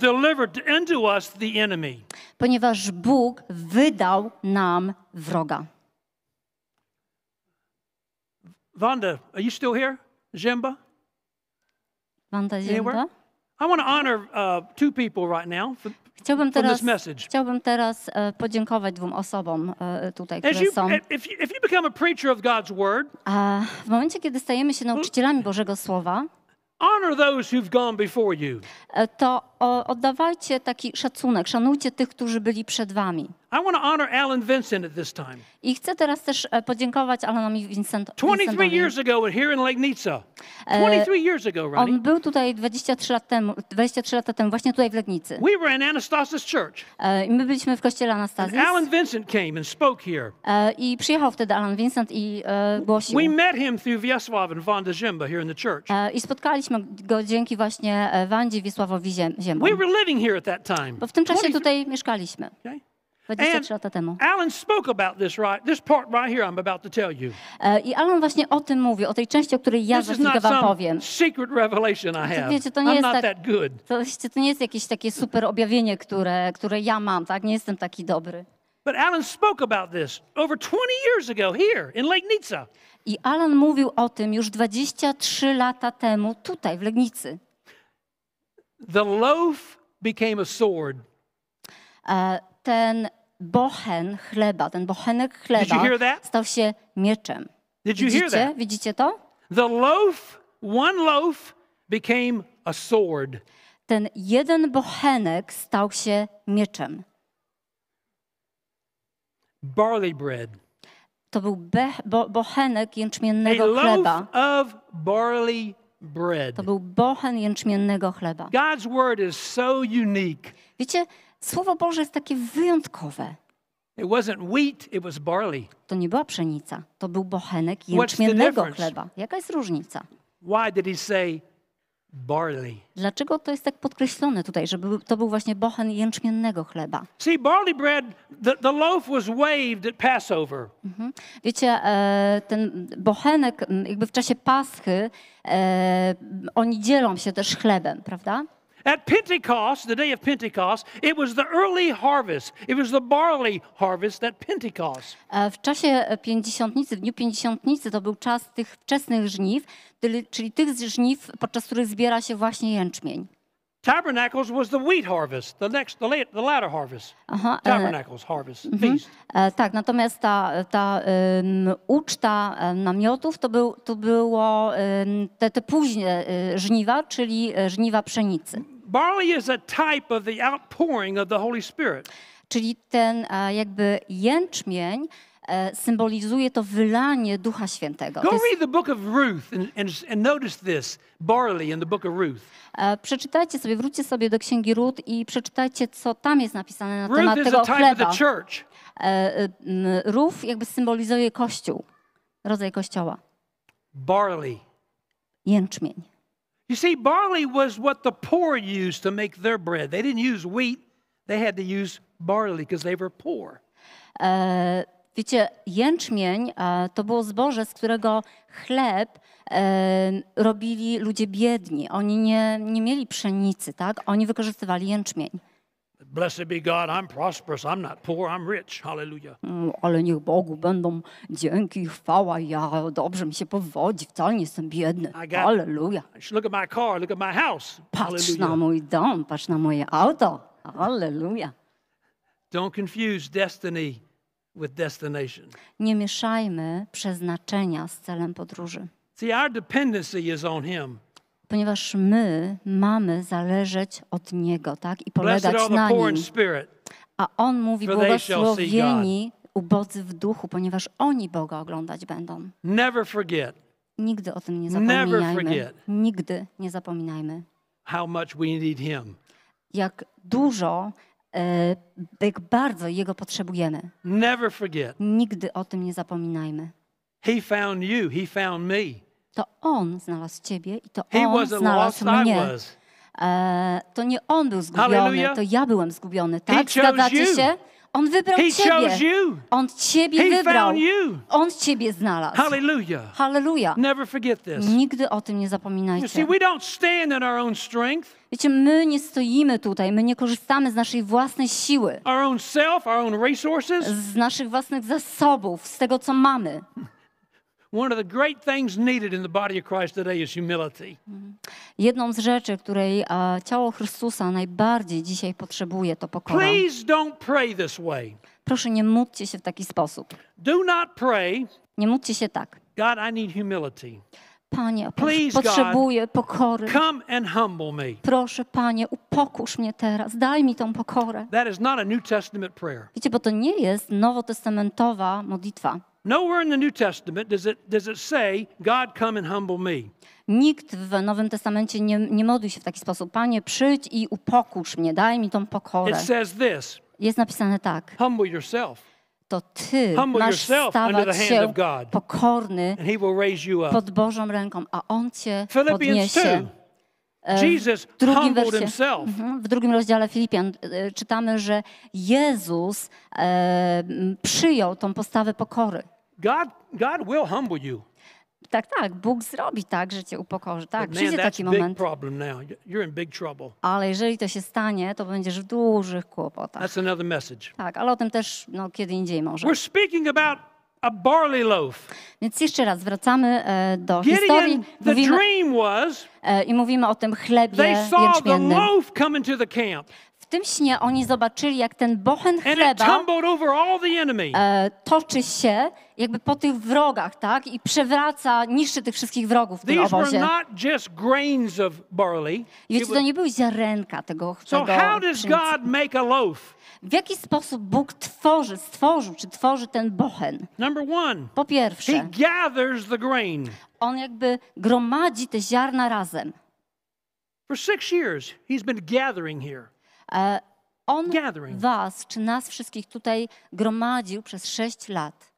into us the enemy.
Ponieważ Bóg wydał nam wroga.
Wanda, are you still here? Zemba?
Wanda Zemba? Anywhere?
I want to honor uh, two people right now. For, Chciałbym teraz,
chciałbym e, teraz podziękować dwóm osobom e, tutaj, które są. E, w momencie, kiedy stajemy się nauczycielami hmm? Bożego Słowa, To oddawajcie taki szacunek, szanujcie tych, którzy byli przed wami. I
want to honor Alan Vincent at this time.
I chcę teraz też e, podziękować Alanowi Vincent, 23 years
ago here in Lake 23 e, years ago, On
był tutaj 23 lat temu, 23 lata temu właśnie tutaj w Legnicy.
We were in Anastasis Church.
E, I my byliśmy w kościele Anastazis. Alan
Vincent came and spoke here.
I przyjechał wtedy Alan Vincent i głosił. We
met him through Wiesław and here in the church.
I spotkaliśmy go dzięki właśnie Wandzie Wiesławowi Ziemba. We
were living here at that time. Bo w
tym czasie tutaj mieszkaliśmy. Okay. 23 lata temu. Alan
spoke about this right, this part right here I'm about to tell you.
E, I Alan właśnie o tym mówi, o tej części, o której ja za chwilkę wam
powiem. Secret revelation I have. Wiecie, to nie I'm jest tak,
to, wiecie, to nie jest jakieś takie super objawienie, które, które ja mam, tak? Nie jestem taki dobry. But Alan
spoke about this over 20 years ago here in Lake
I Alan mówił o tym już 23 lata temu tutaj w Legnicy.
The loaf became a sword.
Uh, ten bochen chleba, ten bochenek chleba stał się mieczem. Widzicie? Widzicie to?
The loaf, one loaf became a sword.
Ten jeden bochenek stał się mieczem.
Barley bread.
To był bo bochenek jęczmiennego a chleba. Loaf of barley bread. To był bochen jęczmiennego chleba. God's word is so unique. Widzicie? Słowo Boże jest takie wyjątkowe. It wasn't wheat, it was barley. To nie była pszenica, to był bochenek jęczmiennego chleba. Jaka jest różnica? Why did he say barley? Dlaczego to jest tak podkreślone tutaj, że to był właśnie bochen jęczmiennego chleba?
See, barley bread, the, loaf was waved at Passover.
Mhm. Wiecie, e, ten bochenek jakby w czasie Paschy, e, oni dzielą się też chlebem, prawda?
At Pentecost, the day of Pentecost, it was the early harvest. It was the barley harvest at Pentecost.
E, w czasie pięćdziesiątnicy, w dniu pięćdziesiątnicy, to był czas tych wczesnych żniw, czyli tych żniw, podczas których zbiera się właśnie jęczmień.
Tabernacles was the wheat harvest, the next, the, late, the latter harvest. Aha, e, Tabernacles e, harvest, mm -hmm. feast.
E, tak, natomiast ta, ta um, uczta e, namiotów to, był, to było um, te, te późne żniwa, czyli żniwa pszenicy
barley is a type of the outpouring of the Holy Spirit.
Czyli ten e, jakby jęczmień e, symbolizuje to wylanie Ducha Świętego. Go read
the book of Ruth and, and, and notice this barley in the book of Ruth.
E, przeczytajcie sobie, wróćcie sobie do księgi Rut i przeczytajcie co tam jest napisane na temat tego chleba. Rów jakby symbolizuje kościół, rodzaj kościoła.
Barley. Jęczmień. You see, barley was what the poor used to make their bread. They didn't use wheat, they had to use barley because they were poor.
E, wiecie, jęczmień e, to było zboże, z którego chleb e, robili ludzie biedni. Oni nie, nie mieli pszenicy, tak? Oni wykorzystywali jęczmień.
Blessed be God, I'm prosperous, I'm not poor, I'm rich. Hallelujah.
Mm, ale niech Bogu będą dzięki chwała. Ja dobrze mi się powodzi, wcale nie jestem biedny. Hallelujah.
Look at my car, look at my house. Patrz na
mój dom, patrz na moje auto. Hallelujah.
Don't confuse destiny with destination.
Nie mieszajmy przeznaczenia z celem podróży.
See, our dependency is on him
ponieważ my mamy zależeć od Niego, tak? I polegać na Nim. A On mówi, błogosławieni ubodzy w duchu, ponieważ oni Boga oglądać będą.
Never forget.
Nigdy o tym nie zapominajmy. Nigdy nie zapominajmy.
How much we need him.
Jak dużo, e, jak bardzo Jego potrzebujemy.
Never forget.
Nigdy o tym nie zapominajmy.
He found you, he found me.
To On znalazł ciebie i to On znalazł mnie. E, to nie On był zgubiony, Hallelujah. to ja byłem zgubiony. Tak, zgadzacie się? On wybrał He ciebie. On ciebie He wybrał. On ciebie znalazł. Hallelujah. Hallelujah. Never forget this. Nigdy o tym nie zapominajcie. See, we don't
stand in our own
strength. Wiecie, my nie stoimy tutaj, my nie korzystamy z naszej własnej siły. Our own self, our own resources. Z naszych własnych zasobów, z tego co mamy. Jedną z rzeczy, której ciało Chrystusa najbardziej dzisiaj potrzebuje, to pokora. Please don't pray this way. Proszę nie módlcie się w taki sposób. Do not pray. Nie módlcie się tak. God, I need humility. Panie, Please, potrzebuję God, pokory. Come
and humble me.
Proszę, Panie, upokórz mnie teraz, daj mi tą pokorę.
That is not a New Testament prayer.
Wiecie, bo to nie jest nowotestamentowa modlitwa.
Nowhere in the New Testament does it, does it say, God come and humble me.
Nikt w Nowym Testamencie nie, nie modli się w taki sposób. Panie, przyjdź i upokórz mnie, daj mi tą pokorę. It says this, Jest napisane tak. humble
yourself.
To ty Humble masz yourself under the hand się of God. pokorny And
he will raise you up. pod
Bożą ręką, a On cię Philippians podniesie. 2. E, Jesus W drugim, wersie, himself. Mhm, w drugim rozdziale Filipian e, czytamy, że Jezus e, przyjął tą postawę pokory.
God, God will humble you.
Tak, tak, Bóg zrobi tak, że cię upokorzy. Tak, But przyjdzie taki moment. Ale jeżeli to się stanie, to będziesz w dużych kłopotach. That's
another message.
Tak, ale o tym też no, kiedy indziej może. We're
speaking about a barley loaf.
Więc jeszcze raz wracamy e, do Gideon, historii. Mówimy, the dream was, e, I mówimy o tym chlebie they jęczmiennym. W tym śnie oni zobaczyli, jak ten bochen chleba e, toczy się jakby po tych wrogach, tak? I przewraca, niszczy tych wszystkich wrogów w tym These I wiecie, to nie były ziarenka tego, so tego
God
W jaki sposób Bóg tworzy, stworzył, czy tworzy ten bochen? Number one, po pierwsze, he gathers the grain. on jakby gromadzi te ziarna razem. For six years he's been gathering here. E, on was, czy nas wszystkich tutaj gromadził przez sześć lat.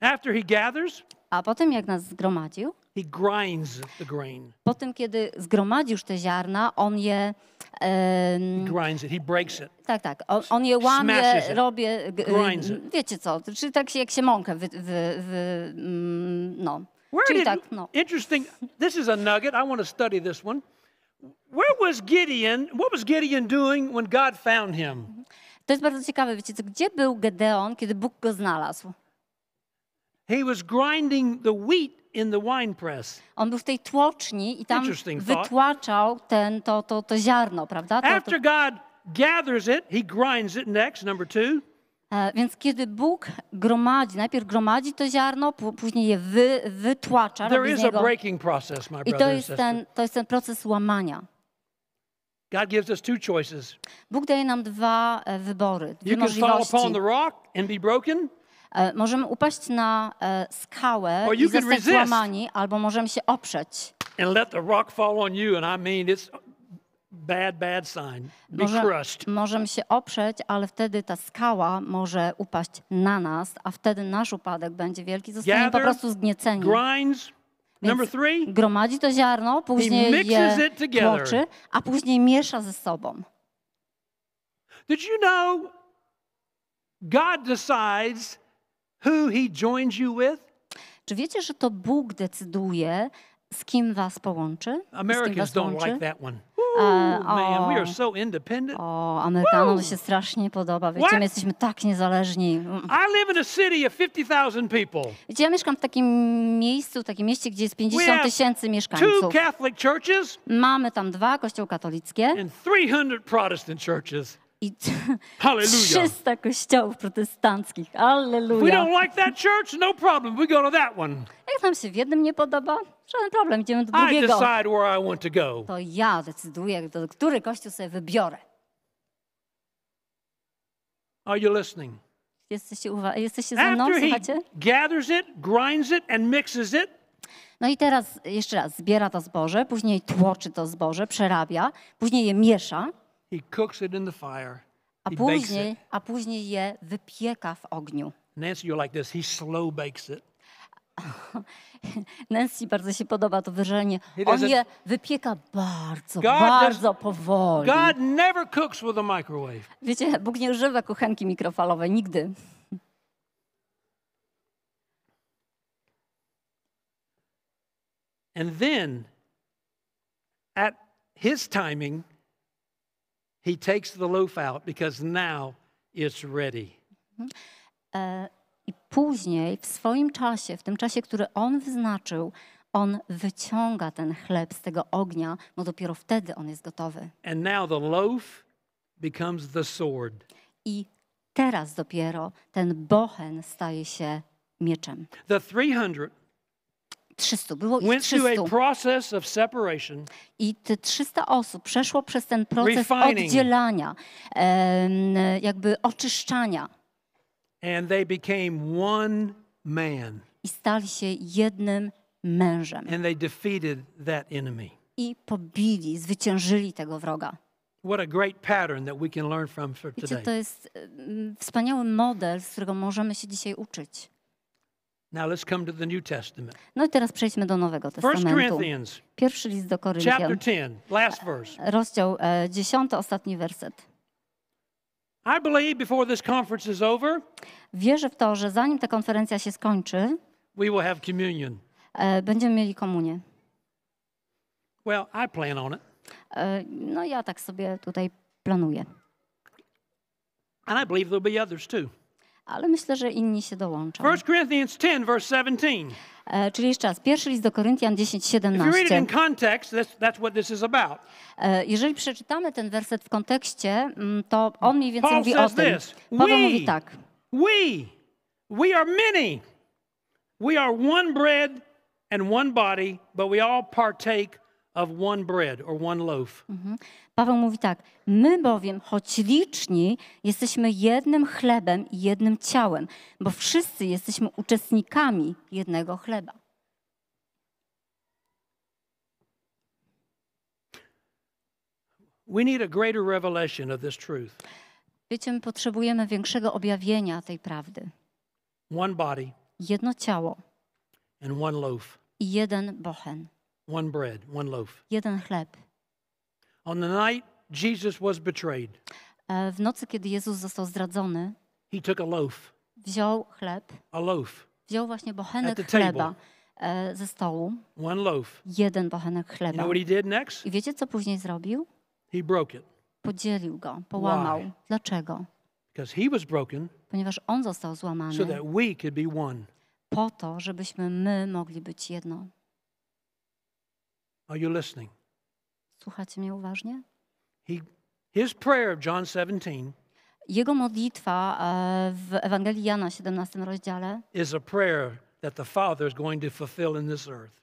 After he gathers, a potem jak nas zgromadził, he
grinds the grain.
potem kiedy zgromadził już te ziarna, on je... Um, he
grinds it, he breaks it.
Tak, tak. On, on je łamie, Smashes robię... Y, grinds it. Wiecie co, czyli tak jak się mąkę wy, wy, wy, mm, no. Where czyli did, tak, no.
Interesting, this is a nugget, I want to study this one. Where was Gideon? What was Gideon doing when God found him?
To jest bardzo ciekawe, wiecie co, gdzie był Gedeon, kiedy Bóg go znalazł?
He was grinding the wheat in the wine press.
On był w tej tłoczni i tam wytłaczał ten, to, to, to ziarno, prawda? To, After God gathers it, he grinds it next, number two. E, więc kiedy Bóg gromadzi, najpierw gromadzi to ziarno, później je wy, wytłacza. There is a breaking
process, my I to jest, ten,
to jest ten proces łamania.
God gives us two choices.
Bóg daje nam dwa e, wybory, dwie you możliwości. Can fall upon the
rock and be broken.
E, możemy upaść na e, skałę Or i zostać złamani, albo możemy się oprzeć.
And let the rock fall on you, and I mean it's bad, bad sign.
Be Może, crushed. Możemy się oprzeć, ale wtedy ta skała może upaść na nas, a wtedy nasz upadek będzie wielki. Zostaniemy po prostu zgnieceni. Grinds, Number three, gromadzi to ziarno, później je tłoczy, a później miesza ze sobą. Did you know God decides who he joins you with? Czy wiecie, że to Bóg decyduje, z kim was połączy? Americans don't like that one. E, Ooh, uh, man, o, we are so independent. O, Amerykanom Woo! się strasznie podoba. Wiecie, What? my jesteśmy tak niezależni. I live in a city of 50,000 people. Wiecie, ja mieszkam w takim miejscu, w takim mieście, gdzie jest 50 tysięcy mieszkańców. Two Catholic churches. Mamy tam dwa kościoły katolickie. And
300 Protestant churches
i 300 kościołów protestanckich. Alleluja. If we don't
like that church, no problem. We go to that one.
Jak nam się w jednym nie podoba, Żaden problem, idziemy do drugiego. decide
where I want to go.
To ja decyduję, do który kościół sobie wybiorę.
Are you listening?
Jesteście, uwa- jesteście ze mną, After he
gathers it, grinds it, and mixes it,
No i teraz jeszcze raz, zbiera to zboże, później tłoczy to zboże, przerabia, później je miesza,
he cooks it in the fire. a później,
a później je wypieka w ogniu.
Nancy, you're like this. He slow bakes it.
Nancy bardzo się podoba to wyrażenie. On je wypieka bardzo, bardzo
powoli. God never cooks with a microwave.
Wiecie, Bóg nie używa kuchenki mikrofalowej nigdy.
And then at his timing he takes the loaf out because now it's ready. Mhm.
E, i później, w swoim czasie, w tym czasie, który on wyznaczył, on wyciąga ten chleb z tego ognia, bo dopiero wtedy on jest gotowy. And now the loaf
becomes the sword.
I teraz dopiero ten bochen staje się
mieczem. The 300 300, było ich 300.
I te 300 osób przeszło przez ten proces oddzielania, jakby oczyszczania.
And they became one man.
I stali się jednym mężem.
And they defeated that enemy.
I pobili, zwyciężyli tego wroga.
What a great pattern that we can learn from for today. Wiecie, to
jest mm, wspaniały model, z którego możemy się dzisiaj uczyć.
Now let's come to the New Testament.
No i teraz przejdźmy do Nowego Testamentu. Pierwszy list do Koryntian. Chapter 10,
last verse.
Rozdział 10, e, ostatni werset.
I believe before this conference is over,
Wierzę w to, że zanim ta konferencja się skończy,
we will have communion.
e, będziemy mieli komunię.
Well, I plan on it.
E, no ja tak sobie tutaj planuję.
And I believe there'll be others too.
Ale myślę, że inni się dołączą.
1 Corinthians 10, verse 17.
E, czyli jeszcze raz, pierwszy list do Koryntian
10:17.
E, jeżeli przeczytamy ten werset w kontekście, mm, to on mniej więcej Paul mówi o tym. This, Paweł we, mówi tak. We,
we are many. We are one bread and one body, but we all partake of one bread or one loaf.
Mhm. Paweł mówi tak: My bowiem, choć liczni, jesteśmy jednym chlebem i jednym ciałem, bo wszyscy jesteśmy uczestnikami jednego chleba.
We need a greater revelation of this truth.
Wiecie, my potrzebujemy większego objawienia tej prawdy. One body. Jedno ciało.
And one loaf.
I jeden bochen.
One bread, one loaf. Jeden chleb. On the night Jesus was betrayed.
E, w nocy, kiedy Jezus został zdradzony, he took a loaf. wziął chleb. A loaf. Wziął właśnie bochenek chleba e, ze stołu. One loaf. Jeden bochenek chleba. You know what he did next? I wiecie, co później zrobił? He broke it. Podzielił go, połamał. Why? Dlaczego?
Because he was broken,
Ponieważ on został złamany. So that
we could be one.
Po to, żebyśmy my mogli być jedno. Are you listening? Słuchacie mnie uważnie?
He, his prayer of John 17
jego modlitwa e, w Ewangelii Jana 17 rozdziale
is a prayer that the Father is going to fulfill in this earth.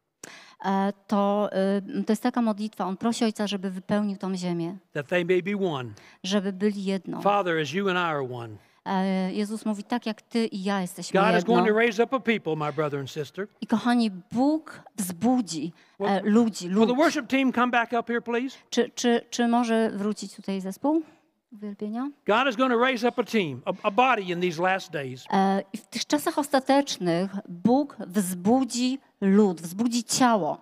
E, to, e, to jest taka modlitwa. On prosi Ojca, żeby wypełnił tą ziemię.
That they may be one.
Żeby byli jedno. Father,
as you and I are one.
E, Jezus mówi, tak jak ty i ja jesteśmy God jedno. Is going to
raise up a people, my brother and sister.
I kochani, Bóg wzbudzi e, well, ludzi, ludzi. the worship team come back up here, please? Czy, czy, czy może wrócić tutaj zespół? Uwielbienia.
God is going to raise up a team, a, a body in these last days. E,
w tych czasach ostatecznych Bóg wzbudzi lud, wzbudzi ciało.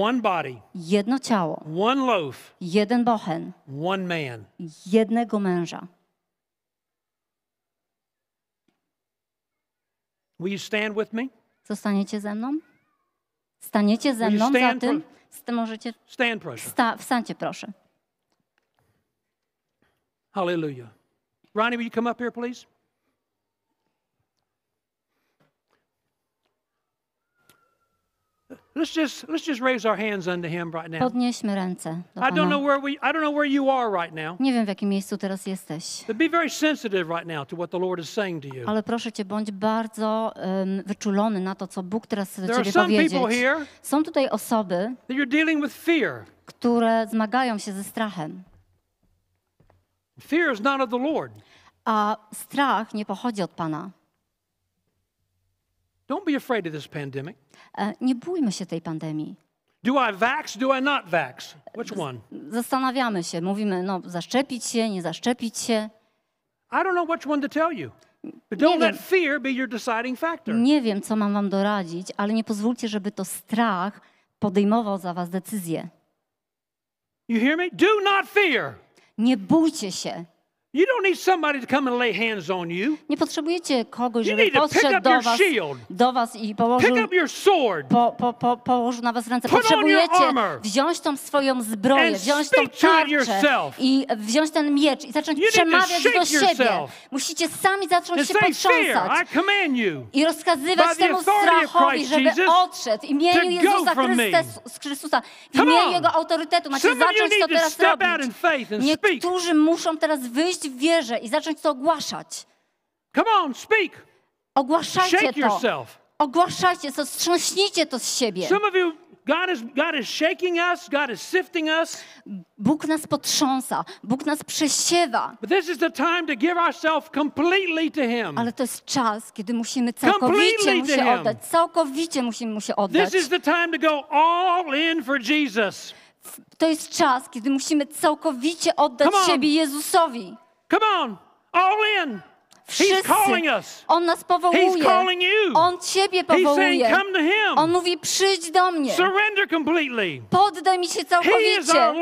One body. Jedno ciało.
One loaf.
Jeden bochen. One man. Jednego męża.
Will you stand with me?
Zostaniecie ze mną? Staniecie ze mną za tym?
Z tym możecie... Stand, proszę.
Sta wstańcie, proszę.
Hallelujah. Ronnie, will you come up here, please? Let's just let's just raise our hands unto him right now.
Podnieśmy ręce I don't know
where we I don't know where you are right now.
Nie wiem w jakim miejscu teraz jesteś.
But be very sensitive right now to what the Lord is saying to you. Ale
proszę cię bądź bardzo um, wyczulony na to co Bóg teraz do ciebie powiedzieć. Here, Są tutaj osoby,
that you're dealing with fear.
które zmagają się ze strachem.
Fear is not of the Lord.
A strach nie pochodzi od Pana.
Don't be afraid of this pandemic.
E, nie bójmy się tej pandemii.
Do I vax, do I not vax? E, which one?
Zastanawiamy się, mówimy, no zaszczepić się, nie zaszczepić się. I don't know which one to tell you. But don't let fear be your deciding factor. Nie wiem, co mam wam doradzić, ale nie pozwólcie, żeby to strach podejmował za was decyzję.
You hear me? Do not fear. Nie bójcie się. You don't need somebody to come and lay hands on you.
Nie potrzebujecie kogoś, żeby podszedł do was, do was i położył, po, po, po, położył na was ręce. Potrzebujecie wziąć tą swoją zbroję, wziąć tą tarczę i wziąć ten miecz i zacząć przemawiać do siebie. Musicie sami zacząć się potrząsać i rozkazywać temu strachowi, żeby odszedł. W imieniu Jezusa Chrystusa, w imieniu Jego autorytetu macie zacząć to teraz robić. Niektórzy muszą teraz wyjść w wierze i zacząć to ogłaszać. Come on, speak. Ogłaszajcie Shake to. Yourself. Ogłaszajcie to, strząśnijcie to z siebie. Some of
you God is, God is shaking us, God is sifting us.
Bóg nas potrząsa, Bóg
nas przesiewa. But this is the time to give ourselves completely to him.
Ale to jest czas, kiedy musimy całkowicie mu się oddać, całkowicie musimy mu się oddać. This
is the time to go all in for Jesus.
To jest czas, kiedy musimy całkowicie oddać siebie Jezusowi. Come on, all in. Wszyscy. On nas powołuje. On Ciebie powołuje. On mówi, przyjdź do mnie. Poddaj mi się całkowicie.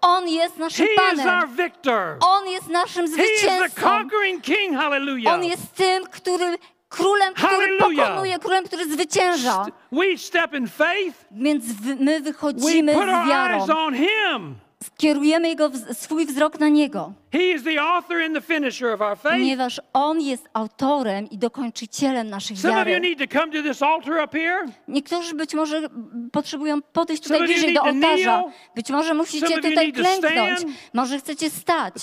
On jest naszym Panem. On jest naszym zwycięzcą. On jest tym, który królem, który pokonuje, królem, który zwycięża. Więc my wychodzimy z wiarą skierujemy jego, swój wzrok na niego. Ponieważ on jest autorem i dokończycielem naszych wiary. Niektórzy być może potrzebują podejść tutaj Some bliżej do ołtarza. Być może musicie tutaj klęknąć. Może chcecie stać.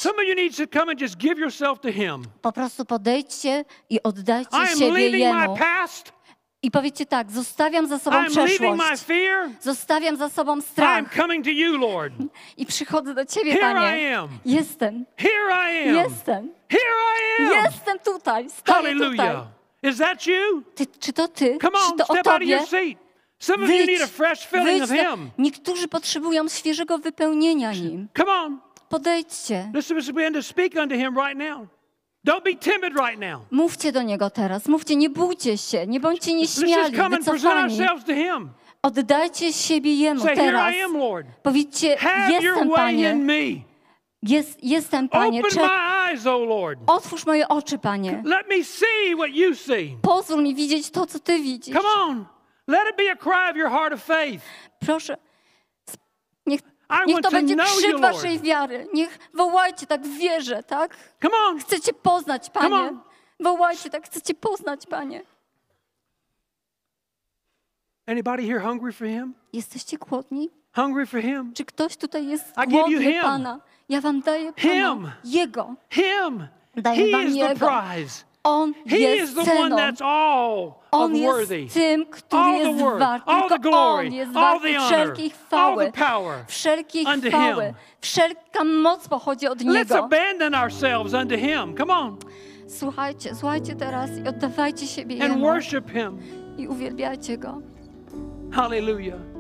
Po prostu podejdźcie i oddajcie siebie jemu. I powiedzcie tak, zostawiam za sobą I'm przeszłość. Zostawiam za sobą strach. You, I przychodzę do Ciebie, Here Panie. Jestem. Jestem. Jestem tutaj. Stoję tutaj. Is that you? Ty, czy to Ty? Come on, czy to step o Tobie? Out of your seat. Some of wyjdź, you need a fresh filling of him. Niektórzy potrzebują świeżego wypełnienia Nim. Come on. Podejdźcie.
Let's begin to speak unto him right now. Don't be timid right now.
Mówcie do Niego teraz. Mówcie, nie bójcie się, nie bądźcie nieśmiali, wycofani. Oddajcie siebie Jemu Say, teraz. Am, Powiedzcie, Have jestem Panie. Jest, jestem Panie. eyes, Otwórz moje oczy, Panie. Let me see what you see. Pozwól mi widzieć to, co Ty widzisz. Proszę, niech Niech to będzie krzyk waszej wiary. Niech wołajcie tak w wierze, tak? Come on. Chcecie poznać, Panie. Wołajcie tak, chcecie poznać, Panie.
Anybody here hungry for him?
Jesteście głodni? Hungry for him? Czy ktoś tutaj jest głodny him. Pana? Ja wam daję Pana. Him. Jego. Him. Daję He is Jego. The prize. On He jest is the ceną. one that's all
On of jest tym, który All the jest word, wart. all the glory, On jest all wart the honor, wszelkich all the power
unto Him. Wszelka moc pochodzi od Let's
abandon ourselves unto Him.
Come on. Słuchajcie, słuchajcie teraz i oddawajcie siebie And worship Him. i uwielbiajcie Go. Hallelujah.